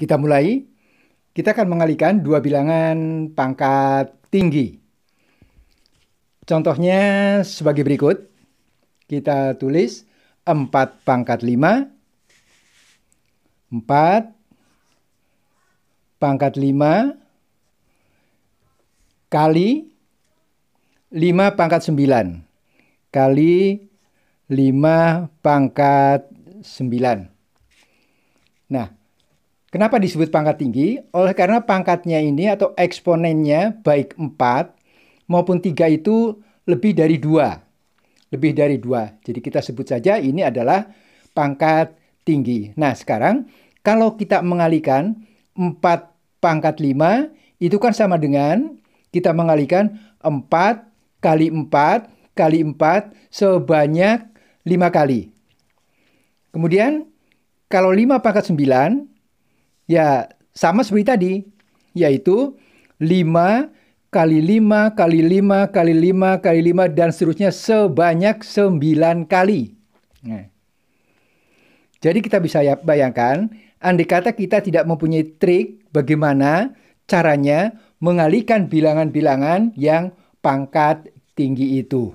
Kita mulai. Kita akan mengalihkan dua bilangan pangkat tinggi. Contohnya sebagai berikut. Kita tulis 4 pangkat 5. 4 pangkat 5 kali 5 pangkat 9 kali 5 pangkat 9. Nah, Kenapa disebut pangkat tinggi? Oleh karena pangkatnya ini atau eksponennya baik 4 maupun 3 itu lebih dari 2. Lebih dari 2. Jadi kita sebut saja ini adalah pangkat tinggi. Nah sekarang kalau kita mengalihkan 4 pangkat 5 itu kan sama dengan kita mengalihkan 4 kali 4 kali 4 sebanyak 5 kali. Kemudian kalau 5 pangkat 9 Ya, sama seperti tadi, yaitu 5 kali 5 kali 5 kali 5 kali 5 dan seterusnya sebanyak 9 kali. Nah. Jadi kita bisa ya bayangkan, andai kata kita tidak mempunyai trik bagaimana caranya mengalihkan bilangan-bilangan yang pangkat tinggi itu.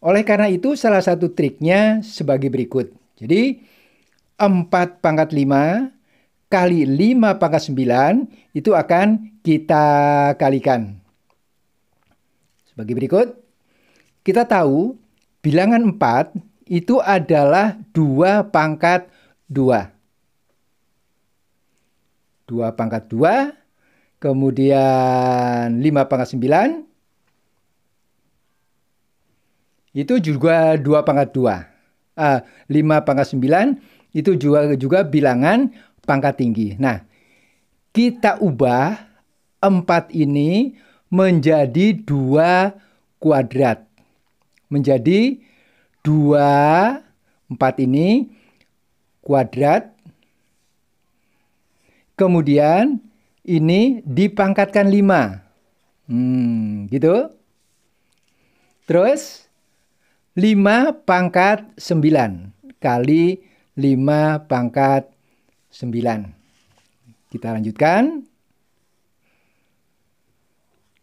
Oleh karena itu, salah satu triknya sebagai berikut. Jadi, 4 pangkat 5 kali 5 pangkat 9 itu akan kita kalikan. Sebagai berikut, kita tahu bilangan 4 itu adalah 2 pangkat 2. 2 pangkat 2, kemudian 5 pangkat 9, itu juga 2 pangkat 2. Uh, 5 pangkat 9 itu juga juga bilangan pangkat tinggi. Nah, kita ubah empat ini menjadi dua kuadrat. Menjadi dua empat ini kuadrat. Kemudian ini dipangkatkan lima. Hmm, gitu. Terus lima pangkat sembilan kali lima pangkat 9. Kita lanjutkan.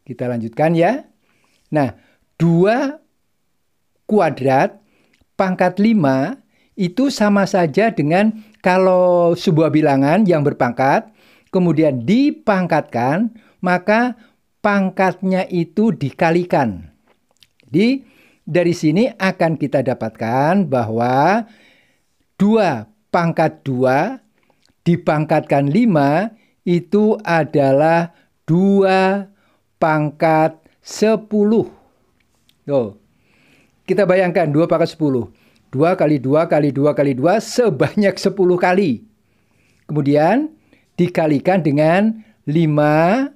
Kita lanjutkan ya. Nah, 2 kuadrat pangkat 5 itu sama saja dengan kalau sebuah bilangan yang berpangkat kemudian dipangkatkan, maka pangkatnya itu dikalikan. Jadi dari sini akan kita dapatkan bahwa 2 pangkat 2 dipangkatkan lima itu adalah dua pangkat sepuluh. Tuh. kita bayangkan dua pangkat sepuluh, dua kali dua kali dua kali dua sebanyak sepuluh kali. Kemudian dikalikan dengan lima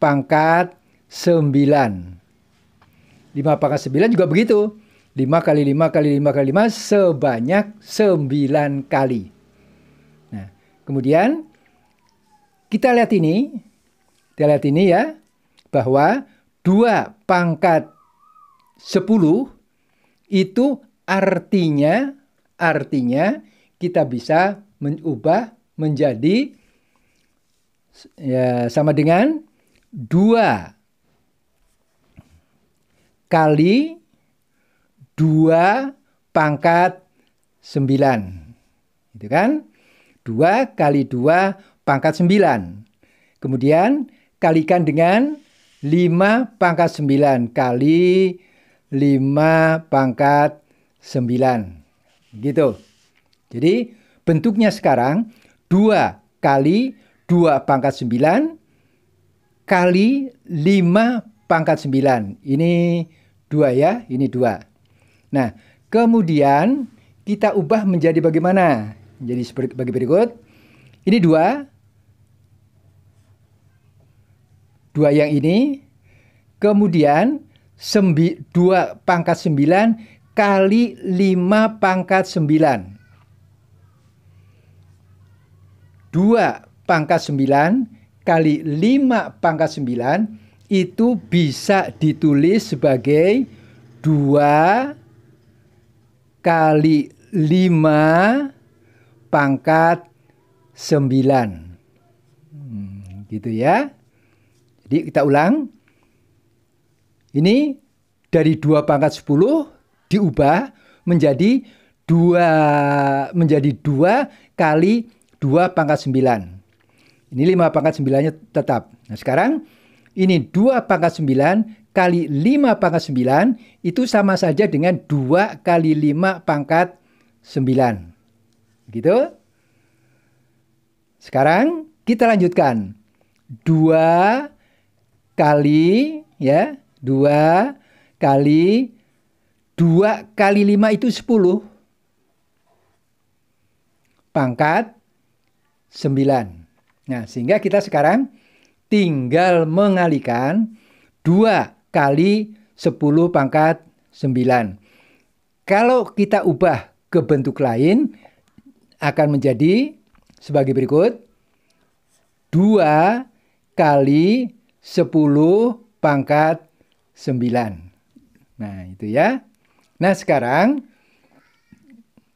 pangkat sembilan. Lima pangkat sembilan juga begitu. lima kali lima kali lima kali lima sebanyak 9 kali. Kemudian kita lihat ini, kita lihat ini ya, bahwa dua pangkat 10 itu artinya artinya kita bisa mengubah menjadi ya sama dengan dua kali dua pangkat 9. itu kan? 2 kali 2 pangkat 9. Kemudian kalikan dengan 5 pangkat 9 kali 5 pangkat 9. Gitu. Jadi bentuknya sekarang 2 kali 2 pangkat 9 kali 5 pangkat 9. Ini 2 ya, ini 2. Nah, kemudian kita ubah menjadi bagaimana? Jadi sebagai berikut. Ini dua. Dua yang ini. Kemudian sembi, dua pangkat sembilan kali lima pangkat sembilan. Dua pangkat sembilan kali lima pangkat sembilan itu bisa ditulis sebagai dua kali lima pangkat 9. Hmm, gitu ya. Jadi kita ulang. Ini dari 2 pangkat 10 diubah menjadi 2 menjadi 2 kali 2 pangkat 9. Ini 5 pangkat 9-nya tetap. Nah, sekarang ini 2 pangkat 9 kali 5 pangkat 9 itu sama saja dengan 2 kali 5 pangkat 9. Gitu. Sekarang kita lanjutkan. Dua kali ya. Dua kali. Dua kali lima itu sepuluh. Pangkat sembilan. Nah sehingga kita sekarang tinggal mengalikan. Dua kali sepuluh pangkat sembilan. Kalau kita ubah ke bentuk lain akan menjadi sebagai berikut. 2 kali 10 pangkat 9. Nah, itu ya. Nah, sekarang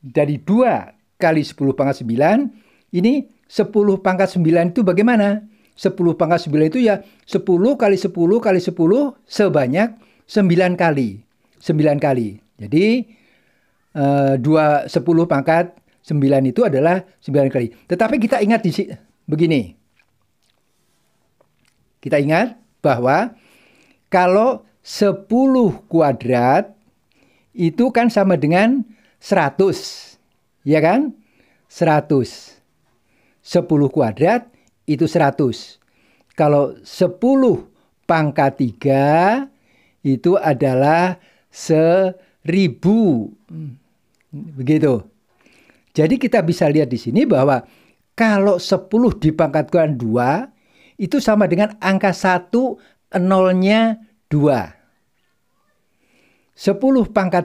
dari 2 kali 10 pangkat 9, ini 10 pangkat 9 itu bagaimana? 10 pangkat 9 itu ya 10 kali 10 kali 10 sebanyak 9 kali. 9 kali. Jadi, 2, eh, 10 pangkat sembilan itu adalah sembilan kali. Tetapi kita ingat di sini begini. Kita ingat bahwa kalau sepuluh kuadrat itu kan sama dengan seratus, Ya kan? Seratus. Sepuluh kuadrat itu seratus. Kalau sepuluh pangkat tiga itu adalah 1000. Hmm. Begitu. Jadi kita bisa lihat di sini bahwa kalau 10 dipangkatkan 2 itu sama dengan angka 1 nolnya 2. 10 pangkat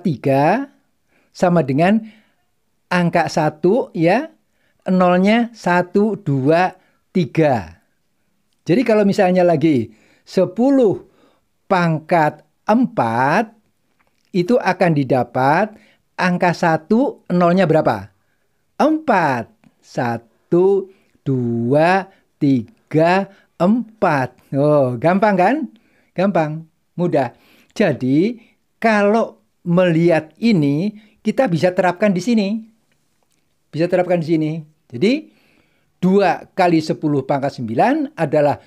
3 sama dengan angka 1 ya nolnya 1 2 3. Jadi kalau misalnya lagi 10 pangkat 4 itu akan didapat angka 1 nolnya berapa? empat. Satu, dua, tiga, empat. Oh, gampang kan? Gampang, mudah. Jadi, kalau melihat ini, kita bisa terapkan di sini. Bisa terapkan di sini. Jadi, dua kali sepuluh pangkat sembilan adalah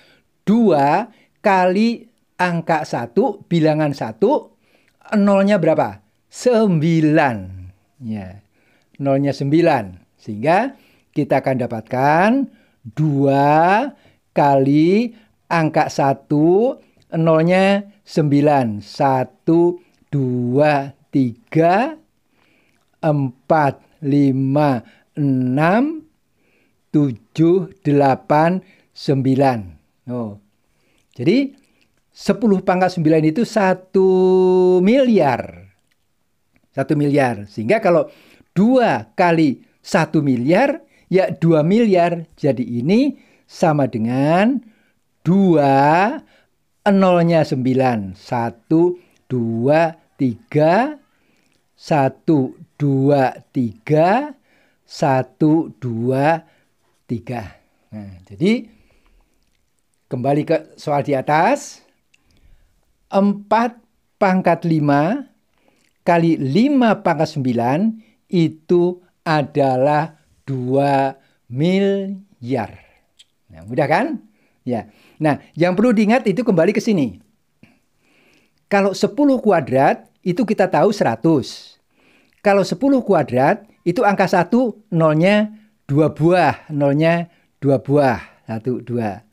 dua kali angka satu bilangan satu nolnya berapa? sembilan Ya nolnya 9. Sehingga kita akan dapatkan 2 kali angka 1 nolnya 9. 1, 2, 3, 4, 5, 6, 7, 8, 9. Oh. Jadi 10 pangkat 9 itu 1 miliar. 1 miliar. Sehingga kalau 2 kali 1 miliar, ya 2 miliar. Jadi ini sama dengan 2, nolnya 9. 1, 2, 3, 1, 2, 3, 1, 2, 3. Nah, jadi kembali ke soal di atas. 4 pangkat 5 kali 5 pangkat 9 itu adalah 2 miliar. Nah, mudah kan? Ya. Nah, yang perlu diingat itu kembali ke sini. Kalau 10 kuadrat itu kita tahu 100. Kalau 10 kuadrat itu angka 1 nolnya 2 buah, nolnya 2 buah, 1 2.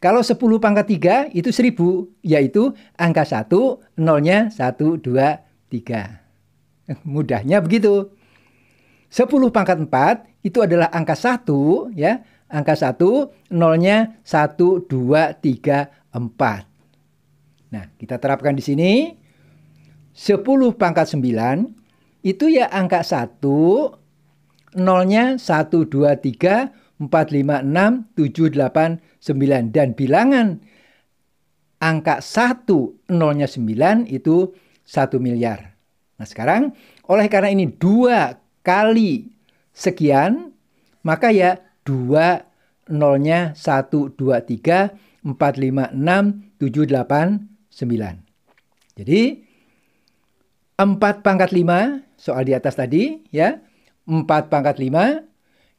Kalau 10 pangkat 3 itu 1000, yaitu angka 1 nolnya 1 2 3. Mudahnya begitu. 10 pangkat 4 itu adalah angka 1 ya. Angka 1, nolnya 1, 2, 3, 4. Nah, kita terapkan di sini. 10 pangkat 9 itu ya angka 1, nolnya 1, 2, 3, 4, 5, 6, 7, 8, 9. Dan bilangan angka 1, nolnya 9 itu 1 miliar. Nah sekarang oleh karena ini dua kali sekian maka ya dua nolnya satu dua tiga empat lima enam tujuh delapan sembilan. Jadi empat pangkat lima soal di atas tadi ya. empat pangkat lima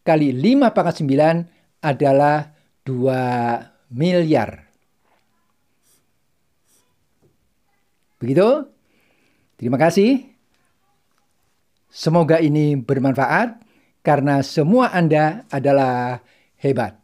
kali lima pangkat sembilan adalah dua miliar. Begitu? Terima kasih. Semoga ini bermanfaat karena semua Anda adalah hebat.